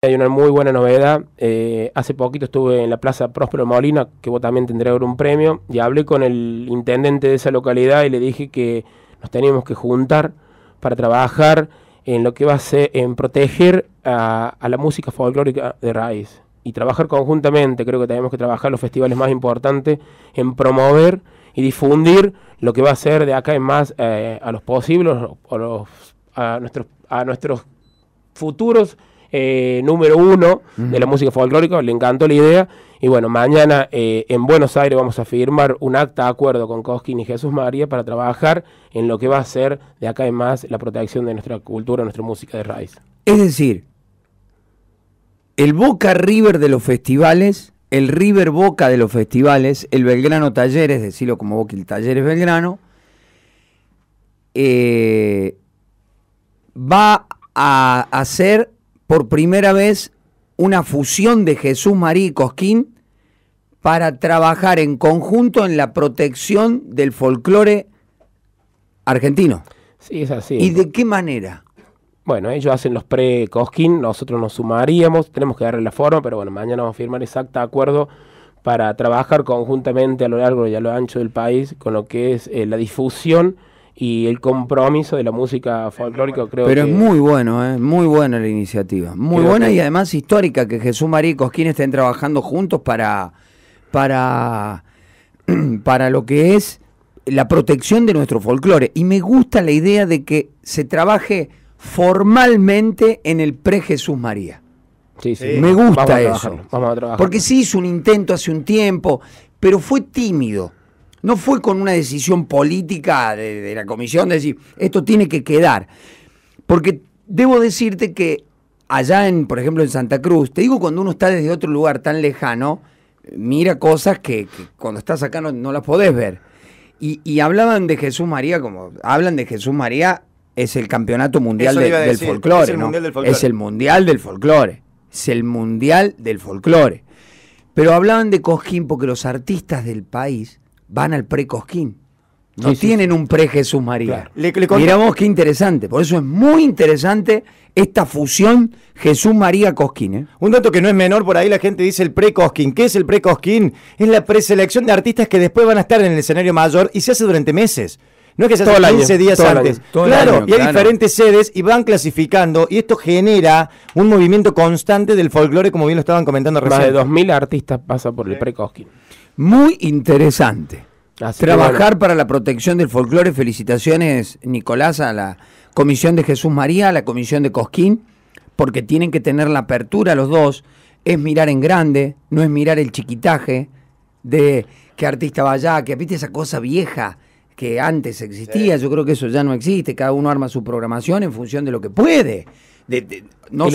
Hay una muy buena novedad. Eh, hace poquito estuve en la Plaza Próspero Molina, que vos también tendré un premio, y hablé con el intendente de esa localidad y le dije que nos teníamos que juntar para trabajar en lo que va a ser en proteger a, la música folclórica de raíz y trabajar conjuntamente. Creo que tenemos que trabajar los festivales más importantes en promover y difundir lo que va a ser de acá en más eh, a los posibles, a nuestros, a nuestros futuros eh, número uno de la música folclórica, le encantó la idea. Y bueno, mañana eh, en Buenos Aires vamos a firmar un acta de acuerdo con Cosquín y Jesús María para trabajar en lo que va a ser de acá en más la protección de nuestra cultura, nuestra música de raíz. Es decir, el Boca River de los festivales, el River Boca de los festivales, el Belgrano Talleres, decirlo como Boca el Talleres Belgrano, eh, va a hacer por primera vez una fusión de Jesús María y Cosquín para trabajar en conjunto en la protección del folclore argentino. Sí, es así. ¿Y de qué manera? Bueno, ellos hacen los pre-Cosquín, nosotros nos sumaríamos, tenemos que darle la forma, pero bueno, mañana vamos a firmar exacto acuerdo para trabajar conjuntamente a lo largo y a lo ancho del país con lo que es eh, la difusión y el compromiso de la música folclórica creo Pero es muy bueno, es ¿eh? muy buena la iniciativa, muy buena y además histórica que Jesús María y Cosquín estén trabajando juntos para, para, para lo que es la protección de nuestro folclore. Y me gusta la idea de que se trabaje formalmente en el pre-Jesús María. Sí, sí. Me gusta eso. Vamos a Porque sí hizo un intento hace un tiempo, pero fue tímido. No fue con una decisión política de, la comisión de decir, esto tiene que quedar. Porque debo decirte que allá en, por ejemplo, en Santa Cruz, te digo cuando uno está desde otro lugar tan lejano, mira cosas que, cuando estás acá no, las podés ver. Y, hablaban de Jesús María como hablan de Jesús María es el campeonato mundial del folclore, es el, mundial del folclore. es el mundial del folclore. Es el mundial del folclore. Pero hablaban de Cosquín porque los artistas del país van al pre-Cosquín. No tienen un pre-Jesús María. Miramos qué interesante. Por eso es muy interesante esta fusión Jesús María Cosquín. ¿eh? Un dato que no es menor, por ahí la gente dice el pre-Cosquín. ¿Qué es el pre-Cosquín? Es la preselección de artistas que después van a estar en el escenario mayor y se hace durante meses. No es que se hace 15 días antes. claro, y hay diferentes sedes y van clasificando. Y esto genera un movimiento constante del folclore, como bien lo estaban comentando recién. Más de 2.000 artistas pasa por el pre-Cosquín. Muy interesante. Trabajar para la protección del folclore. Felicitaciones, Nicolás, a la Comisión de Jesús María, a la Comisión de Cosquín, porque tienen que tener la apertura los dos. Es mirar en grande, no es mirar el chiquitaje de qué artista va allá, que viste esa cosa vieja que antes existía. Yo creo que eso ya no existe. Cada uno arma su programación en función de lo que puede. no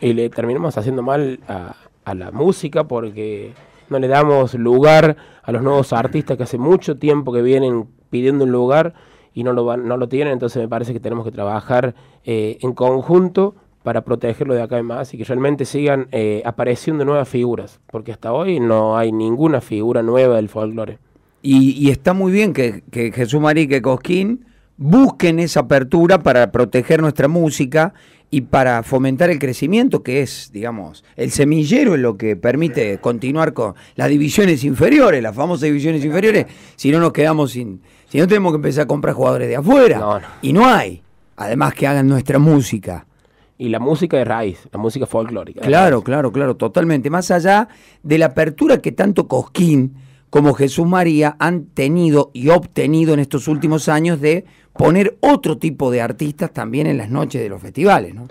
y, le terminamos haciendo mal a la música porque no le damos lugar a los nuevos artistas que hace mucho tiempo que vienen pidiendo un lugar y no lo, no lo tienen, entonces me parece que tenemos que trabajar eh, en conjunto para protegerlo de acá en más y que realmente sigan eh, apareciendo nuevas figuras, porque hasta hoy no hay ninguna figura nueva del folclore. Y, está muy bien que, que Jesús Marique que Cosquín busquen esa apertura para proteger nuestra música y para fomentar el crecimiento, que es, digamos, el semillero en lo que permite continuar con las divisiones inferiores, las famosas divisiones inferiores, si no nos quedamos sin, si no tenemos que empezar a comprar jugadores de afuera, y no hay, además que hagan nuestra música. Y la música de raíz, la música folclórica. Claro, claro, claro, totalmente, más allá de la apertura que tanto Cosquín como Jesús María han tenido y obtenido en estos últimos años de poner otro tipo de artistas también en las noches de los festivales, ¿no?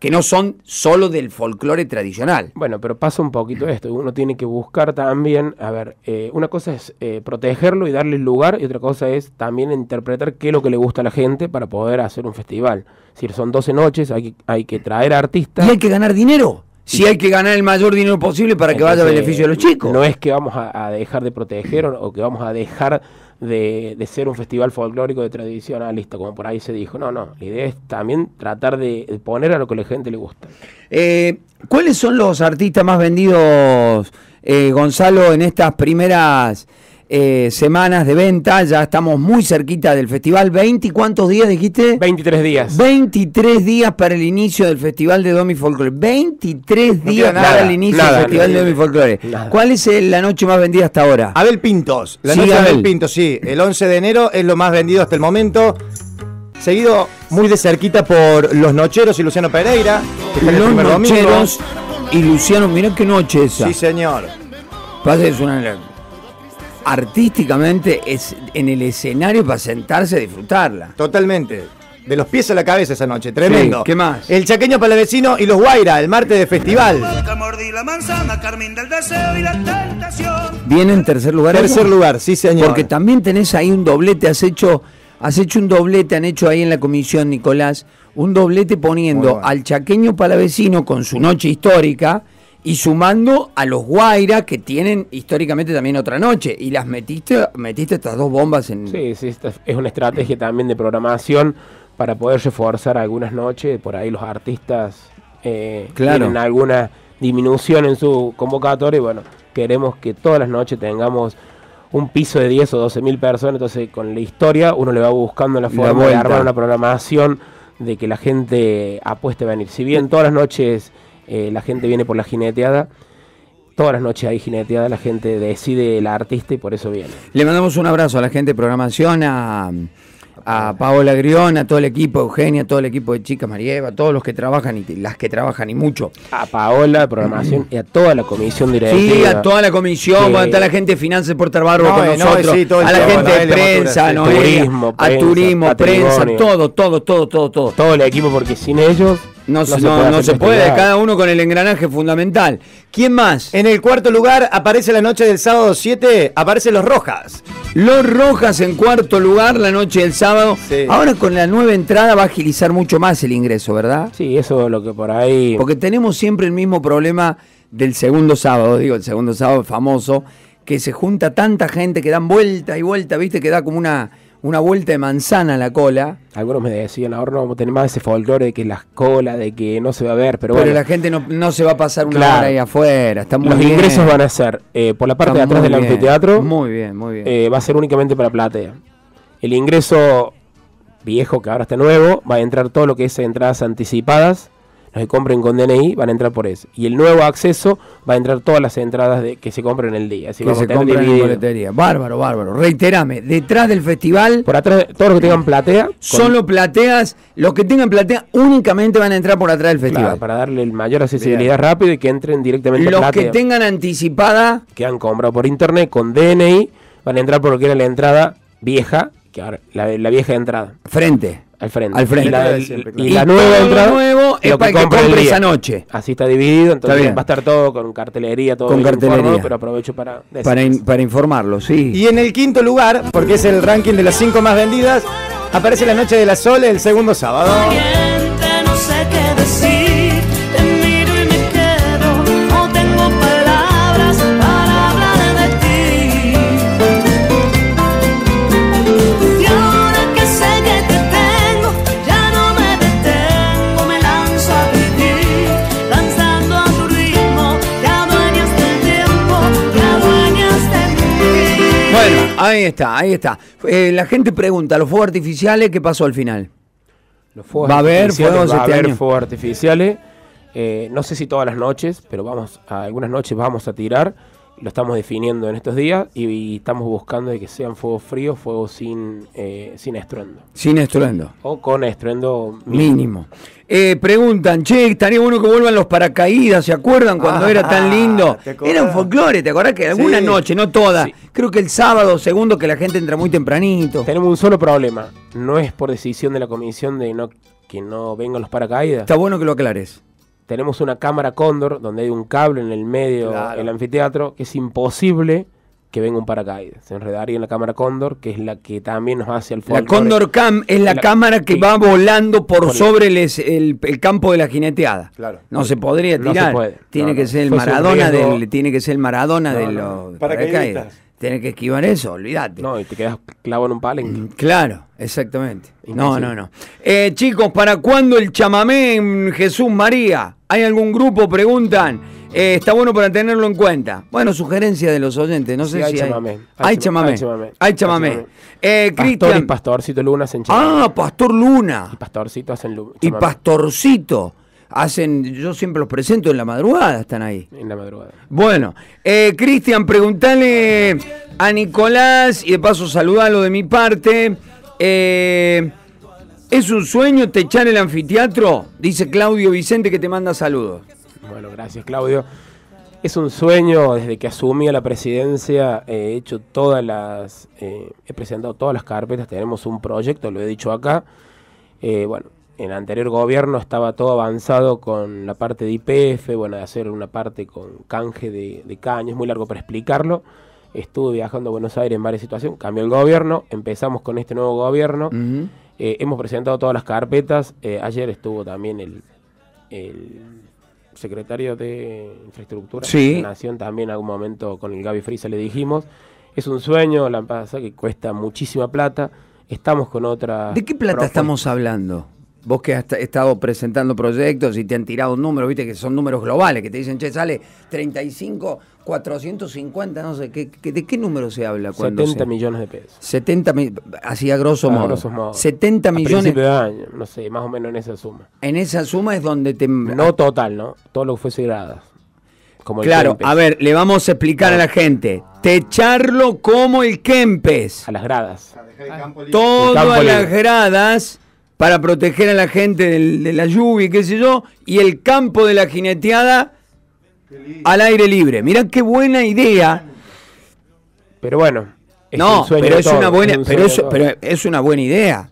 que no son solo del folclore tradicional. Bueno, pero pasa un poquito esto, uno tiene que buscar también, a ver, eh, una cosa es eh, protegerlo y darle lugar y otra cosa es también interpretar qué es lo que le gusta a la gente para poder hacer un festival. Si son 12 noches, hay, hay que traer artistas. Y hay que ganar dinero si hay que ganar el mayor dinero posible para que vaya a beneficio de los chicos. No es que vamos a, dejar de proteger o, que vamos a dejar de, ser un festival folclórico de tradicionalista, como por ahí se dijo. No, no. La idea es también tratar de poner a lo que la gente le gusta. Eh, ¿Cuáles son los artistas más vendidos, eh, Gonzalo, en estas primeras eh, semanas de venta, ya estamos muy cerquita del festival. ¿20 cuántos días dijiste? 23 días. 23 días para el inicio del festival de Domi Folklore. 23 días para el inicio del festival de Domi Folklore. ¿Cuál es la noche más vendida hasta ahora? Abel Pintos. La noche Abel. Abel Pintos, sí. El 11 de enero es lo más vendido hasta el momento. Seguido muy de cerquita por Los Nocheros y Luciano Pereira. los Nocheros y Luciano, mirá qué noche esa. Sí, señor. Pase, es una artísticamente es en el escenario para sentarse a disfrutarla. Totalmente. De los pies a la cabeza esa noche, tremendo. ¿Qué más? El chaqueño palavecino y los Guaira, el martes de festival. Viene en tercer lugar. Tercer lugar, sí señor. Porque también tenés ahí un doblete, has hecho, has hecho un doblete, han hecho ahí en la comisión, Nicolás, un doblete poniendo al chaqueño palavecino con su noche histórica y sumando a los Guaira, que tienen históricamente también otra noche. Y las metiste, metiste estas dos bombas en. Sí, sí, esta es una estrategia también de programación para poder reforzar algunas noches. Por ahí los artistas eh, tienen alguna disminución en su convocatoria. Y bueno, queremos que todas las noches tengamos un piso de 10 o 12 mil personas. Entonces, con la historia, uno le va buscando la forma de armar una programación de que la gente apueste a venir. Si bien todas las noches la gente viene por la jineteada. Todas las noches hay jineteada, la gente decide el artista y por eso viene. Le mandamos un abrazo a la gente de programación, a, Paola Grión, a todo el equipo, Eugenia, a todo el equipo de chicas, Marieva, a todos los que trabajan y las que trabajan y mucho. A Paola, de programación y a toda la comisión directiva. Sí, a toda la comisión, a la gente de finanzas por Barro no, a la gente de prensa, turismo, a turismo, prensa, todo, todo, todo, todo, todo. Todo el equipo porque sin ellos no, se, puede, cada uno con el engranaje fundamental. ¿Quién más? En el cuarto lugar aparece la noche del sábado 7, aparece los Rojas. Los Rojas en cuarto lugar la noche del sábado. Ahora con la nueva entrada va a agilizar mucho más el ingreso, ¿verdad? Sí, eso es lo que por ahí. Porque tenemos siempre el mismo problema del segundo sábado, digo, el segundo sábado famoso, que se junta tanta gente que dan vuelta y vuelta, ¿viste? Que da como una una vuelta de manzana a la cola. Algunos me decían, ahora no vamos a tener más ese folclore de que las colas, de que no se va a ver, pero, pero la gente no, se va a pasar una hora ahí afuera. Los ingresos van a ser eh, por la parte de atrás del anfiteatro. Muy bien, muy bien. Eh, va a ser únicamente para platea. El ingreso viejo, que ahora está nuevo, va a entrar todo lo que es entradas anticipadas los que compren con DNI van a entrar por eso. Y el nuevo acceso va a entrar todas las entradas de, que se compren el día. que se en Bárbaro, bárbaro. Reiterame, detrás del festival. Por atrás, todos los que tengan platea. Solo plateas. Los que tengan platea únicamente van a entrar por atrás del festival. para darle el mayor accesibilidad rápido y que entren directamente los platea. Los que tengan anticipada. Que han comprado por internet con DNI van a entrar por lo que era la entrada vieja, que la vieja entrada. Frente. Al frente. Al frente. Y la, nueva entra nueva entrada. nuevo es para que compre, esa noche. Así está dividido, entonces va a estar todo con cartelería, todo con cartelería. pero aprovecho para para, para informarlo, sí. Y en el quinto lugar, porque es el ranking de las cinco más vendidas, aparece la noche de la sol el segundo sábado. Ahí está, ahí está. Eh, la gente pregunta, ¿los fuegos artificiales qué pasó al final? Los fuegos va a haber este fuegos, artificiales. Eh, no sé si todas las noches, pero vamos, algunas noches vamos a tirar lo estamos definiendo en estos días y, estamos buscando de que sean fuegos fríos, fuegos sin, eh, sin estruendo. Sin estruendo. O con estruendo mínimo. Eh, preguntan, che, estaría bueno que vuelvan los paracaídas, ¿se acuerdan cuando ah, era tan lindo? Era un folclore, ¿te acordás que alguna noche, no toda? Creo que el sábado, segundo, que la gente entra muy tempranito. Tenemos un solo problema, no es por decisión de la comisión de no que no vengan los paracaídas. Está bueno que lo aclares tenemos una cámara cóndor donde hay un cable en el medio del anfiteatro que es imposible que venga un paracaídas. Se enredaría en la cámara Cóndor, que es la que también nos hace el. La Cóndor Cam es la, cámara que, va volando por, sobre el, campo de la jineteada. No se podría tirar. Tiene, que Ser el Maradona del, tiene que ser el Maradona de los tenés que esquivar eso, olvídate. No, y te quedas clavo en un palen. Mm, claro, exactamente. No, no, no. Eh, chicos, ¿para cuándo el chamamé en Jesús María? ¿Hay algún grupo? Preguntan. Eh, está bueno para tenerlo en cuenta. Bueno, sugerencia de los oyentes. No sé hay si hay... chamamé. Hay chamamé. Hay chamamé. Eh, Pastor Pastorcito Luna hacen chamamé. Ah, Pastor Luna. Y Pastorcito hacen chamamé. Y Pastorcito hacen, yo siempre los presento en la madrugada, están ahí. En la madrugada. Bueno, eh, Cristian, preguntale a Nicolás y de paso saludalo de mi parte. Eh, ¿Es un sueño techar el anfiteatro? Dice Claudio Vicente que te manda saludos. Bueno, gracias Claudio. Es un sueño, desde que asumí a la presidencia eh, he hecho todas las, he presentado todas las carpetas, tenemos un proyecto, lo he dicho acá. bueno, en el anterior gobierno estaba todo avanzado con la parte de IPF, bueno, de hacer una parte con canje de, de es muy largo para explicarlo. Estuve viajando a Buenos Aires en varias situaciones, cambió el gobierno, empezamos con este nuevo gobierno, eh, hemos presentado todas las carpetas, eh, ayer estuvo también el, secretario de Infraestructura de la Nación también en algún momento con el Gaby Frisa le dijimos, es un sueño, la pasa que cuesta muchísima plata, estamos con otra... ¿De qué plata estamos hablando? vos que has estado presentando proyectos y te han tirado números, viste que son números globales, que te dicen, che, sale 35, 450, no sé, de qué número se habla? 70 millones de pesos. 70 millones, así a grosso, modo. 70 millones. de año, no sé, más o menos en esa suma. En esa suma es donde te... No total, ¿no? Todo lo que fuese gradas. Como claro, a ver, le vamos a explicar a la gente. Te echarlo como el Kempes. A las gradas. Todo a las gradas para proteger a la gente de la lluvia y qué sé yo, y el campo de la jineteada al aire libre. Mirá qué buena idea. Pero bueno. Es no, pero, es una buena, pero, es, una buena idea.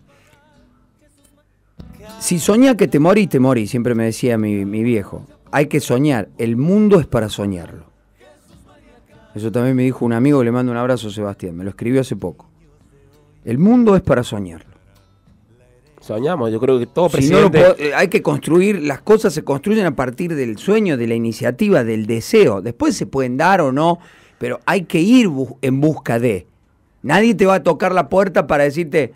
Si soñas que te y te morís, siempre me decía mi, viejo. Hay que soñar, el mundo es para soñarlo. Eso también me dijo un amigo, le mando un abrazo Sebastián, me lo escribió hace poco. El mundo es para soñarlo. Soñamos, yo creo que todo presidente... Eh, hay que construir, las cosas se construyen a partir del sueño, de la iniciativa, del deseo. Después se pueden dar o no, pero hay que ir en busca de. Nadie te va a tocar la puerta para decirte,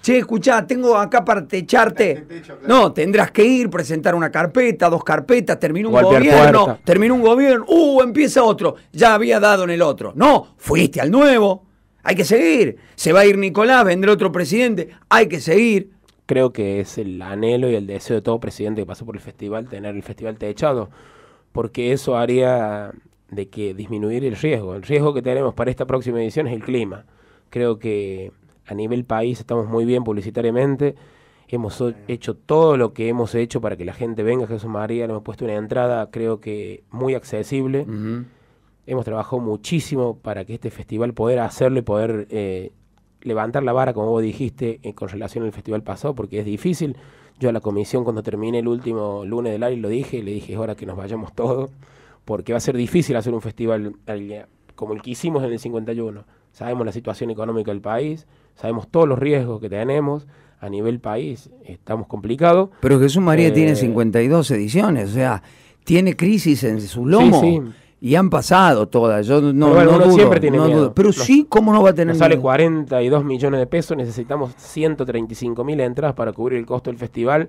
che, escuchá, tengo acá para techarte. No, tendrás que ir, presentar una carpeta, dos carpetas, termina un gobierno, terminó termina un gobierno, uh, empieza otro, ya había dado en el otro. No, fuiste al nuevo, hay que seguir. Se va a ir Nicolás, vendrá otro presidente, hay que seguir creo que es el anhelo y el deseo de todo presidente que pasó por el festival, tener el festival techado, porque eso haría de que disminuir el riesgo. El riesgo que tenemos para esta próxima edición es el clima. Creo que a nivel país estamos muy bien publicitariamente. Hemos hecho todo lo que hemos hecho para que la gente venga a Jesús María. Le hemos puesto una entrada, creo que muy accesible. Hemos trabajado muchísimo para que este festival poder hacerlo y poder eh, levantar la vara, como vos dijiste, con relación al festival pasado, porque es difícil. Yo a la comisión, cuando terminé el último lunes del año, lo dije, le dije, es hora que nos vayamos todos, porque va a ser difícil hacer un festival como el que hicimos en el 51. Sabemos la situación económica del país, sabemos todos los riesgos que tenemos a nivel país, estamos complicados. Pero Jesús María tiene 52 eh, ediciones, o sea, tiene crisis en su lomo. Sí, sí y han pasado todas, yo no, siempre tiene Pero sí, ¿cómo no va a tener Sale 42 millones de pesos, necesitamos 135 mil entradas para cubrir el costo del festival.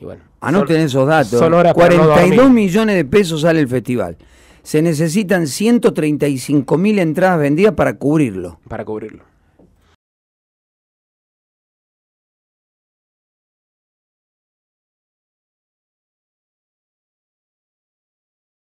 Y bueno, ah, no tener esos datos. Son horas 42 millones de pesos sale el festival. Se necesitan 135 mil entradas vendidas para cubrirlo. Para cubrirlo.